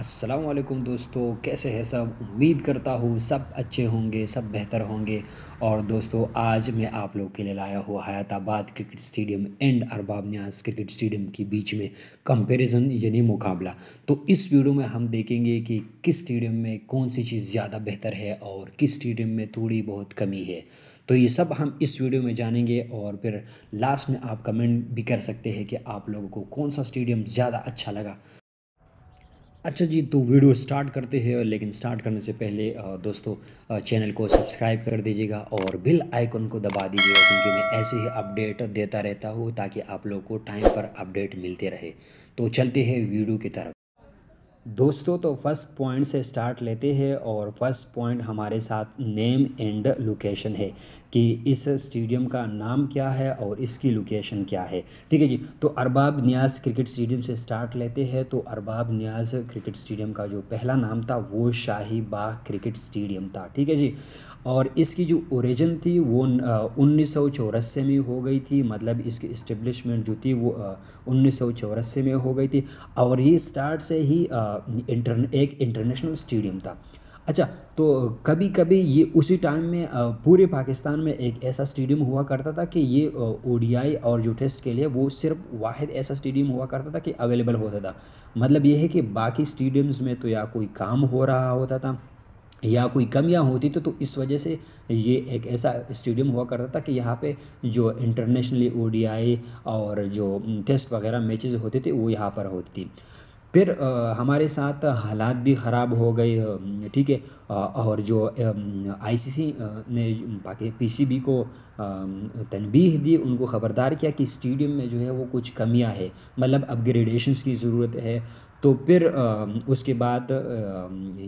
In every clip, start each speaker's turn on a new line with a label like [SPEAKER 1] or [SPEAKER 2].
[SPEAKER 1] अस्सलाम वालेकुम दोस्तों कैसे हैं सब उम्मीद करता हूँ सब अच्छे होंगे सब बेहतर होंगे और दोस्तों आज मैं आप लोग के लिए लाया हुआ Hayatabad cricket stadium and Arbab Niaz cricket stadium के बीच में कंपैरिजन यानी मुकाबला तो इस वीडियो में हम देखेंगे कि किस स्टेडियम में कौन सी चीज़ ज़्यादा बेहतर है और किस स्टेडियम में थोड़ी बहुत कमी है तो ये सब हम इस वीडियो में जानेंगे और फिर लास्ट में आप कमेंट भी कर सकते हैं कि आप लोगों को कौन सा स्टेडियम ज़्यादा अच्छा लगा अच्छा जी तो वीडियो स्टार्ट करते हैं लेकिन स्टार्ट करने से पहले दोस्तों चैनल को सब्सक्राइब कर दीजिएगा और बिल आइकन को दबा दीजिएगा क्योंकि मैं ऐसे ही अपडेट देता रहता हूँ ताकि आप लोगों को टाइम पर अपडेट मिलते रहे तो चलते हैं वीडियो की तरफ दोस्तों तो फर्स्ट पॉइंट से स्टार्ट लेते हैं और फर्स्ट पॉइंट हमारे साथ नेम एंड लोकेशन है कि इस स्टेडियम का नाम क्या है और इसकी लोकेशन क्या है ठीक है जी तो अरबाब न्याज क्रिकेट स्टेडियम से स्टार्ट लेते हैं तो अरबाब न्याज क्रिकेट स्टेडियम का जो पहला नाम था वो शाही बाग क्रिकेट स्टेडियम था ठीक है जी और इसकी जो ओरिजिन थी वो उन्नीस में हो गई थी मतलब इसकी इस्टेब्लिशमेंट जो थी वो उन्नीस में हो गई थी और ये स्टार्ट से ही आ, इंटर एक इंटरनेशनल स्टेडियम था अच्छा तो कभी कभी ये उसी टाइम में पूरे पाकिस्तान में एक ऐसा स्टेडियम हुआ करता था कि ये ओ और जो टेस्ट के लिए वो सिर्फ वाहिद ऐसा स्टेडियम हुआ करता था कि अवेलेबल होता था मतलब ये है कि बाकी स्टेडियम्स में तो या कोई काम हो रहा होता था या कोई कमियाँ होती तो तो इस वजह से ये एक ऐसा स्टेडियम हुआ करता था कि यहाँ पे जो इंटरनेशनली ओडीआई और जो टेस्ट वगैरह मैचेस होते थे वो यहाँ पर होती थी फिर हमारे साथ हालात भी ख़राब हो गए ठीक है और जो आईसीसी ने पाकि पीसीबी को तनबीह दी उनको ख़बरदार किया कि स्टेडियम में जो है वो कुछ कमियां है मतलब अपग्रेडेशन की ज़रूरत है तो फिर उसके बाद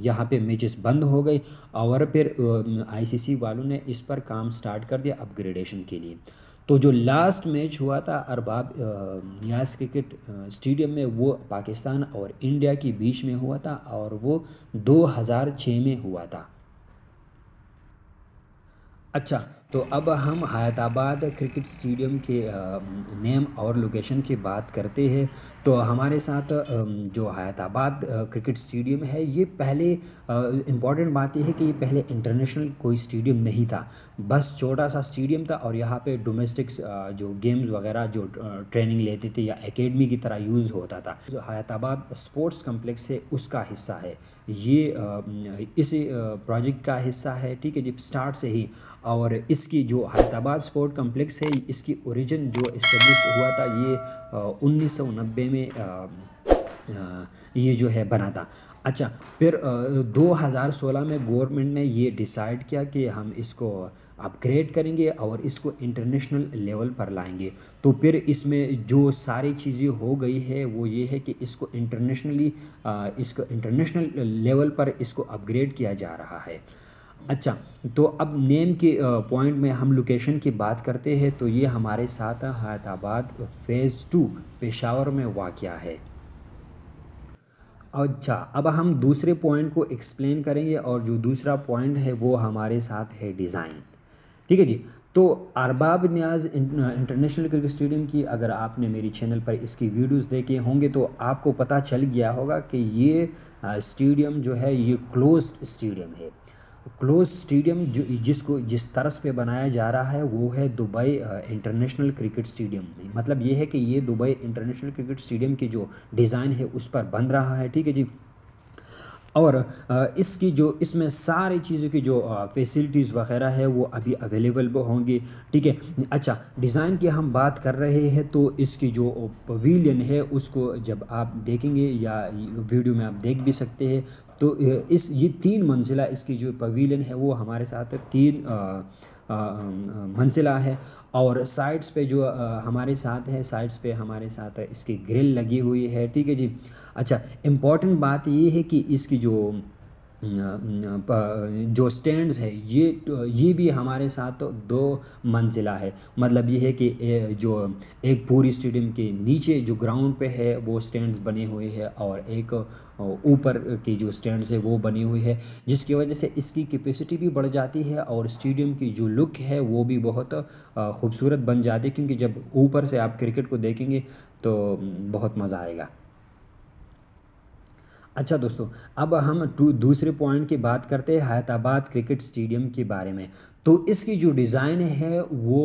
[SPEAKER 1] यहाँ पे मैचेस बंद हो गए और फिर आईसीसी वालों ने इस पर काम स्टार्ट कर दिया अपग्रेडेशन के लिए तो जो लास्ट मैच हुआ था अरबाब न्यास क्रिकेट स्टेडियम में वो पाकिस्तान और इंडिया के बीच में हुआ था और वो 2006 में हुआ था अच्छा तो अब हम हैदराबाद क्रिकेट स्टेडियम के नेम और लोकेशन की बात करते हैं तो हमारे साथ जो हैदराबाद क्रिकेट स्टेडियम है ये पहले इम्पॉर्टेंट बात यह है कि ये पहले इंटरनेशनल कोई स्टेडियम नहीं था बस छोटा सा स्टेडियम था और यहाँ पे डोमेस्टिक जो गेम्स वगैरह जो ट्रेनिंग लेते थे या एकेडमी की तरह यूज़ होता था जो हैदराबाद स्पोर्ट्स कम्प्लेक्स है उसका हिस्सा है ये इस प्रोजेक्ट का हिस्सा है ठीक है जब स्टार्ट से ही और इस इसकी जो हैदराबाद स्पोर्ट कम्प्लेक्स है इसकी ओरिजिन जो इस्टेब्लिश हुआ था ये उन्नीस में ये जो है बना था अच्छा फिर हज़ार 2016 में गवर्नमेंट ने ये डिसाइड किया कि हम इसको अपग्रेड करेंगे और इसको इंटरनेशनल लेवल पर लाएंगे तो फिर इसमें जो सारी चीज़ें हो गई है वो ये है कि इसको इंटरनेशनली इसको इंटरनेशनल लेवल पर इसको अपग्रेड किया जा रहा है अच्छा तो अब नेम के पॉइंट में हम लोकेशन की बात करते हैं तो ये हमारे साथ हैदराबाद फेज़ टू पेशावर में वाक़ है अच्छा अब हम दूसरे पॉइंट को एक्सप्लेन करेंगे और जो दूसरा पॉइंट है वो हमारे साथ है डिज़ाइन ठीक है जी तो Arbab Niaz international cricket stadium की अगर आपने मेरी चैनल पर इसकी वीडियोस देखे होंगे तो आपको पता चल गया होगा कि ये स्टेडियम जो है ये क्लोज्ड स्टेडियम है क्लोज स्टेडियम जो जिसको जिस तरस पे बनाया जा रहा है वो है दुबई इंटरनेशनल क्रिकेट स्टेडियम मतलब ये है कि ये दुबई इंटरनेशनल क्रिकेट स्टेडियम की जो डिज़ाइन है उस पर बन रहा है ठीक है जी और इसकी जो इसमें सारी चीज़ों की जो फैसिलिटीज़ वगैरह है वो अभी अवेलेबल होंगी ठीक है अच्छा डिज़ाइन की हम बात कर रहे हैं तो इसकी जो पवीलियन है उसको जब आप देखेंगे या वीडियो में आप देख भी सकते हैं तो इस ये तीन मंजिला इसकी जो पवीलियन है वो हमारे साथ तीन आ, मंजिला है और साइड्स पे जो हमारे साथ है साइड्स पे हमारे साथ इसकी ग्रिल लगी हुई है ठीक है जी अच्छा इम्पॉर्टेंट बात ये है कि इसकी जो जो स्टैंड्स है ये तो, ये भी हमारे साथ दो मंजिला है मतलब ये है कि जो एक पूरी स्टेडियम के नीचे जो ग्राउंड पे है वो स्टैंड्स बने हुए हैं और एक ऊपर की जो स्टैंड्स है वो बनी हुई है जिसकी वजह से इसकी कैपेसिटी भी बढ़ जाती है और स्टेडियम की जो लुक है वो भी बहुत खूबसूरत बन जाती है क्योंकि जब ऊपर से आप क्रिकेट को देखेंगे तो बहुत मज़ा आएगा अच्छा दोस्तों अब हम दूसरे पॉइंट की बात करते हैं हैदराबाद क्रिकेट स्टेडियम के बारे में तो इसकी जो डिज़ाइन है वो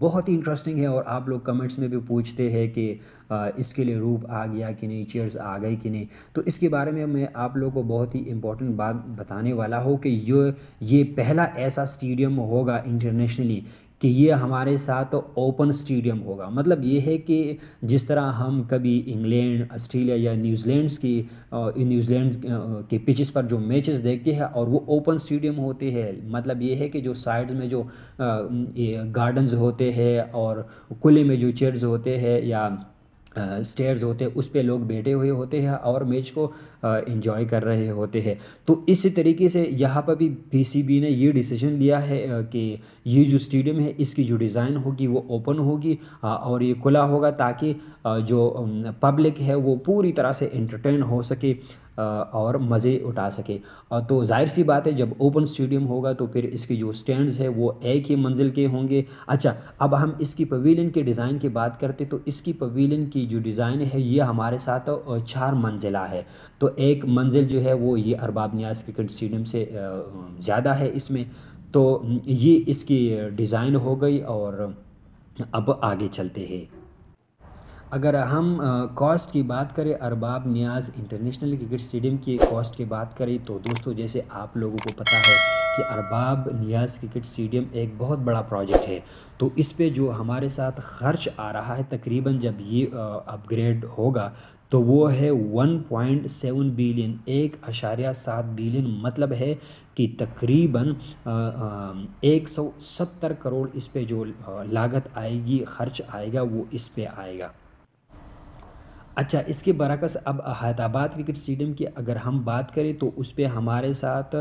[SPEAKER 1] बहुत ही इंटरेस्टिंग है और आप लोग कमेंट्स में भी पूछते हैं कि इसके लिए रूप आ गया कि नहीं चेयर्स आ गई कि नहीं तो इसके बारे में मैं आप लोगों को बहुत ही इम्पोर्टेंट बात बताने वाला हूँ कि ये ये पहला ऐसा स्टेडियम होगा इंटरनेशनली कि ये हमारे साथ ओपन स्टेडियम होगा मतलब ये है कि जिस तरह हम कभी इंग्लैंड ऑस्ट्रेलिया या न्यूजीलैंड्स की न्यूजीलैंड के पिचेस पर जो मैचेस देखते हैं और वो ओपन स्टेडियम होते हैं मतलब ये है कि जो साइड में जो गार्डन्स होते हैं और खुले में जो चेयर्स होते हैं या स्टेयर्स होते हैं उस पे लोग बैठे हुए होते हैं और मैच को इन्जॉय कर रहे होते हैं तो इसी तरीके से यहाँ पर भी पीसीबी ने ये डिसीजन लिया है कि ये जो स्टेडियम है इसकी जो डिज़ाइन होगी वो ओपन होगी और ये खुला होगा ताकि जो पब्लिक है वो पूरी तरह से इंटरटेन हो सके और मज़े उठा सके और तो जाहिर सी बात है जब ओपन स्टेडियम होगा तो फिर इसके जो स्टैंड्स है वो एक ही मंजिल के होंगे अच्छा अब हम इसकी पवीलियन के डिज़ाइन की बात करते तो इसकी पवीलियन की जो डिज़ाइन है ये हमारे साथ चार मंजिला है तो एक मंजिल जो है वो ये अरबाब न्याज क्रिकेट स्टेडियम से ज़्यादा है इसमें तो ये इसकी डिज़ाइन हो गई और अब आगे चलते हैं अगर हम कॉस्ट की बात करें Arbab Niaz international cricket stadium की कॉस्ट की बात करें तो दोस्तों जैसे आप लोगों को पता है कि अरबाब नियाज़ क्रिकेट स्टेडियम एक बहुत बड़ा प्रोजेक्ट है तो इस पे जो हमारे साथ खर्च आ रहा है तकरीबन जब ये अपग्रेड होगा तो वो है 1.7 बिलियन एक अशारिया सात बिलियन मतलब है कि तकरीबन एक सौ सत्तर करोड़ इस पे जो लागत आएगी खर्च आएगा वो इस पे आएगा अच्छा इसके बरकस अब हैदराबाद क्रिकेट स्टेडियम की अगर हम बात करें तो उस पर हमारे साथ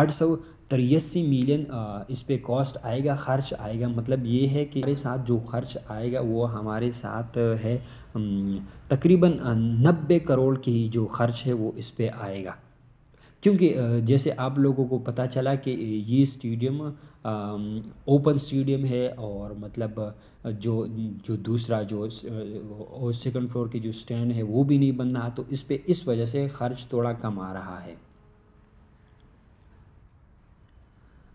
[SPEAKER 1] आठ सौ तिरसी मिलियन इस पर कॉस्ट आएगा खर्च आएगा मतलब ये है कि हमारे साथ जो खर्च आएगा वो हमारे साथ है तकरीबन नब्बे करोड़ की जो खर्च है वो इस पर आएगा क्योंकि जैसे आप लोगों को पता चला कि ये स्टेडियम ओपन स्टेडियम है और मतलब जो जो दूसरा जो और सेकंड फ्लोर की जो स्टैंड है वो भी नहीं बन रहा तो इस पर इस वजह से खर्च थोड़ा कम आ रहा है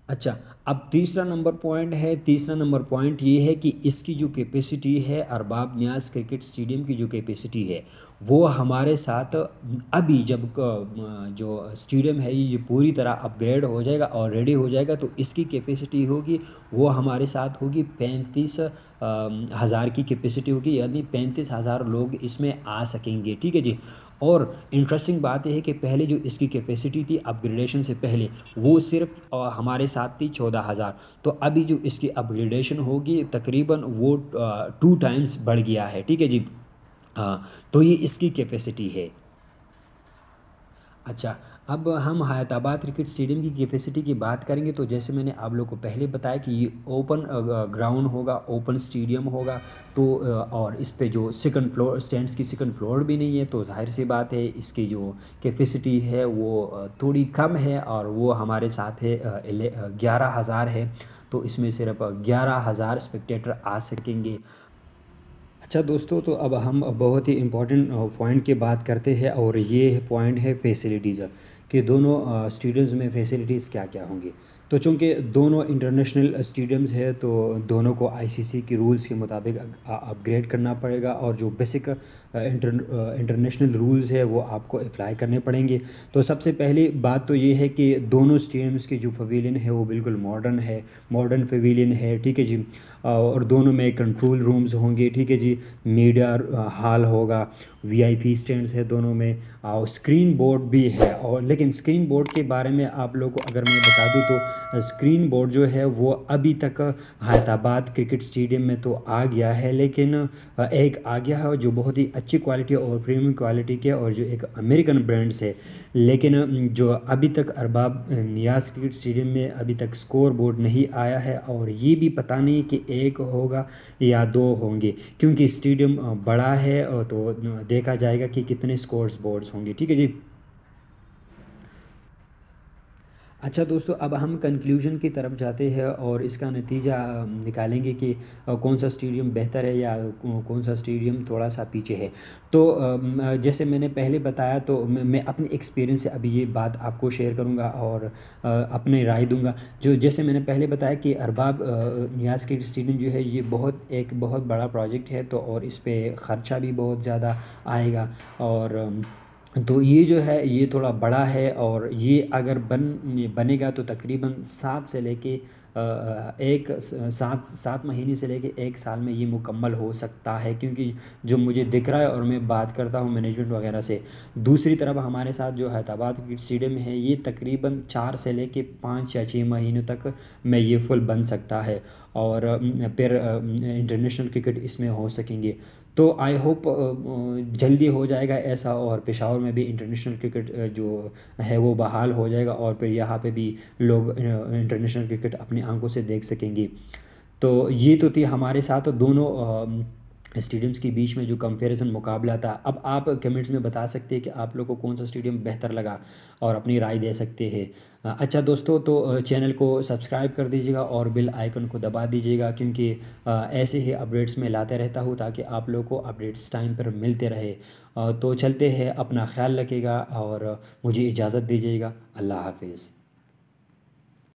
[SPEAKER 1] अच्छा अब तीसरा नंबर पॉइंट है तीसरा नंबर पॉइंट ये है कि इसकी जो कैपेसिटी है अरबाब न्याज क्रिकेट स्टेडियम की जो कैपेसिटी है वो हमारे साथ अभी जब जो स्टेडियम है ये पूरी तरह अपग्रेड हो जाएगा और रेडी हो जाएगा तो इसकी कैपेसिटी होगी वो हमारे साथ होगी पैंतीस हज़ार की कैपेसिटी होगी यानी पैंतीस हज़ार लोग इसमें आ सकेंगे ठीक है जी और इंटरेस्टिंग बात यह है कि पहले जो इसकी कैपेसिटी थी अपग्रेडेशन से पहले वो सिर्फ हमारे साथ थी चौदह हज़ार तो अभी जो इसकी अपग्रेडेशन होगी तकरीबन वो टू टाइम्स बढ़ गया है ठीक है जी हाँ, तो ये इसकी कैपेसिटी है अच्छा अब हम हैदराबाद क्रिकेट स्टेडियम की कैपेसिटी की बात करेंगे तो जैसे मैंने आप लोग को पहले बताया कि ये ओपन ग्राउंड होगा ओपन स्टेडियम होगा तो और इस पे जो सेकंड फ्लोर स्टैंड्स की सेकंड फ्लोर भी नहीं है तो जाहिर सी बात है इसकी जो कैपेसिटी है वो थोड़ी कम है और वो हमारे साथ है ग्यारह हज़ार है तो इसमें सिर्फ ग्यारह हज़ार स्पेक्टेटर आ सकेंगे अच्छा दोस्तों तो अब हम बहुत ही इम्पॉर्टेंट पॉइंट की बात करते हैं और ये पॉइंट है फैसिलिटीज़ कि दोनों स्टूडेंट्स में फैसिलिटीज़ क्या क्या होंगी तो चूँकि दोनों इंटरनेशनल स्टेडियम्स है तो दोनों को आईसीसी के रूल्स के मुताबिक अपग्रेड करना पड़ेगा और जो बेसिक इंटर इंटरनेशनल रूल्स है वो आपको अप्लाई करने पड़ेंगे तो सबसे पहली बात तो ये है कि दोनों स्टेडियम्स के जो फवीलियन है वो बिल्कुल मॉडर्न है मॉडर्न फवीलियन है ठीक है जी और दोनों में कंट्रोल रूम्स होंगे ठीक है जी मीडिया हॉल होगा पी स्टैंड्स है दोनों में और स्क्रीन बोर्ड भी है और लेकिन स्क्रीन बोर्ड के बारे में आप लोग को अगर मैं बता दूँ तो स्क्रीन बोर्ड जो है वो अभी तक हैदराबाद क्रिकेट स्टेडियम में तो आ गया है लेकिन एक आ गया है जो बहुत ही अच्छी क्वालिटी और प्रीमियम क्वालिटी के और जो एक अमेरिकन ब्रांड्स है लेकिन जो अभी तक अरबाब नियाज क्रिकेट स्टेडियम में अभी तक स्कोर बोर्ड नहीं आया है और ये भी पता नहीं कि एक होगा या दो होंगे क्योंकि स्टेडियम बड़ा है तो देखा जाएगा कि कितने स्कोर बोर्ड्स होंगे ठीक है जी अच्छा दोस्तों अब हम कंक्लूजन की तरफ जाते हैं और इसका नतीजा निकालेंगे कि कौन सा स्टेडियम बेहतर है या कौन सा स्टेडियम थोड़ा सा पीछे है तो जैसे मैंने पहले बताया तो मैं अपने एक्सपीरियंस से अभी ये बात आपको शेयर करूँगा और अपने राय दूँगा जो जैसे मैंने पहले बताया कि अरबाब न्यास के स्टेडियम जो है ये बहुत एक बहुत बड़ा प्रोजेक्ट है तो और इस पर ख़र्चा भी बहुत ज़्यादा आएगा और तो ये जो है ये थोड़ा बड़ा है और ये अगर बन बनेगा तो तकरीबन सात से लेके एक सात सात महीने से लेके एक साल में ये मुकम्मल हो सकता है क्योंकि जो मुझे दिख रहा है और मैं बात करता हूँ मैनेजमेंट वगैरह से दूसरी तरफ हमारे साथ जो हैदराबाद की स्टेडियम है ये तकरीबन चार से लेके पाँच या छः महीनों तक में ये फुल बन सकता है और फिर इंटरनेशनल क्रिकेट इसमें हो सकेंगे तो आई होप जल्दी हो जाएगा ऐसा और पेशावर में भी इंटरनेशनल क्रिकेट जो है वो बहाल हो जाएगा और फिर यहाँ पे भी लोग इंटरनेशनल क्रिकेट अपनी आंखों से देख सकेंगे तो ये तो थी हमारे साथ तो दोनों स्टेडियम्स के बीच में जो कंपैरिजन मुकाबला था अब आप कमेंट्स में बता सकते हैं कि आप लोगों को कौन सा स्टेडियम बेहतर लगा और अपनी राय दे सकते हैं अच्छा दोस्तों तो चैनल को सब्सक्राइब कर दीजिएगा और बिल आइकन को दबा दीजिएगा क्योंकि ऐसे ही अपडेट्स में लाते रहता हूँ ताकि आप लोग को अपडेट्स टाइम पर मिलते रहे तो चलते हैं अपना ख्याल रखेगा और मुझे इजाज़त दीजिएगा अल्लाह हाफिज़